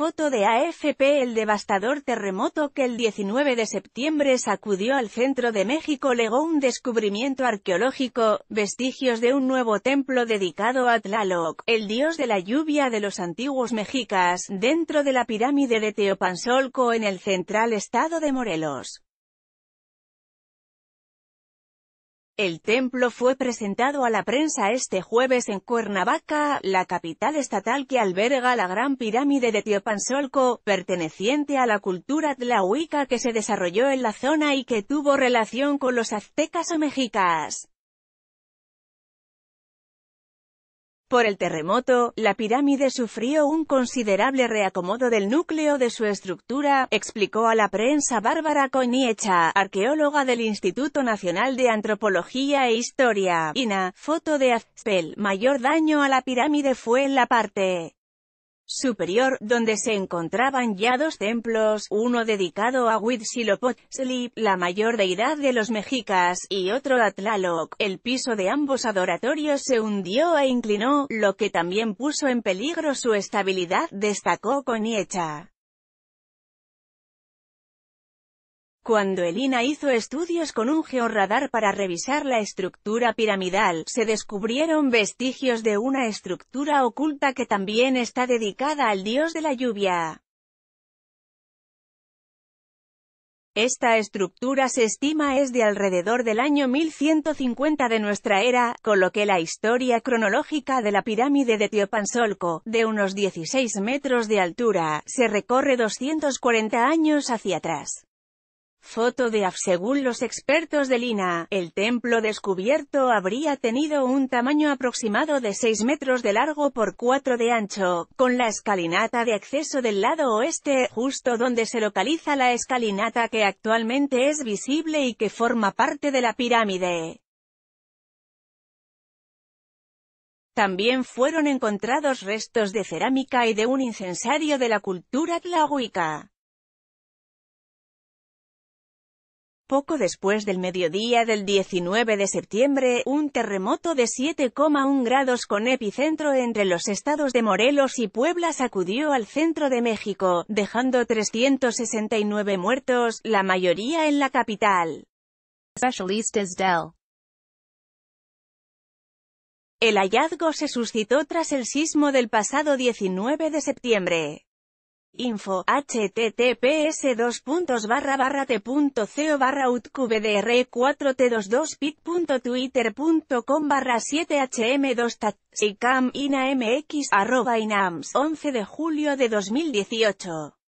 Foto de AFP El devastador terremoto que el 19 de septiembre sacudió al centro de México legó un descubrimiento arqueológico, vestigios de un nuevo templo dedicado a Tlaloc, el dios de la lluvia de los antiguos mexicas, dentro de la pirámide de Teopanzolco en el central estado de Morelos. El templo fue presentado a la prensa este jueves en Cuernavaca, la capital estatal que alberga la gran pirámide de Teopanzolco, perteneciente a la cultura tlahuica que se desarrolló en la zona y que tuvo relación con los aztecas o mexicas. Por el terremoto, la pirámide sufrió un considerable reacomodo del núcleo de su estructura, explicó a la prensa Bárbara Coniecha, arqueóloga del Instituto Nacional de Antropología e Historia, INA, foto de Azpel. Mayor daño a la pirámide fue en la parte superior, donde se encontraban ya dos templos, uno dedicado a Huitzilopochtli, la mayor deidad de los mexicas, y otro a Tlaloc. El piso de ambos adoratorios se hundió e inclinó, lo que también puso en peligro su estabilidad, destacó Coniecha. Cuando Elina hizo estudios con un georradar para revisar la estructura piramidal, se descubrieron vestigios de una estructura oculta que también está dedicada al dios de la lluvia. Esta estructura se estima es de alrededor del año 1150 de nuestra era, con lo que la historia cronológica de la pirámide de Teopansolco, de unos 16 metros de altura, se recorre 240 años hacia atrás. Foto de AF Según los expertos de Lina, el templo descubierto habría tenido un tamaño aproximado de 6 metros de largo por 4 de ancho, con la escalinata de acceso del lado oeste, justo donde se localiza la escalinata que actualmente es visible y que forma parte de la pirámide. También fueron encontrados restos de cerámica y de un incensario de la cultura tlahuica. Poco después del mediodía del 19 de septiembre, un terremoto de 7,1 grados con epicentro entre los estados de Morelos y Puebla sacudió al centro de México, dejando 369 muertos, la mayoría en la capital. El hallazgo se suscitó tras el sismo del pasado 19 de septiembre info https 2 barra barra 4 t 22 pittwittercom barra 7hm2 taxicam mx arroba 11 de julio de 2018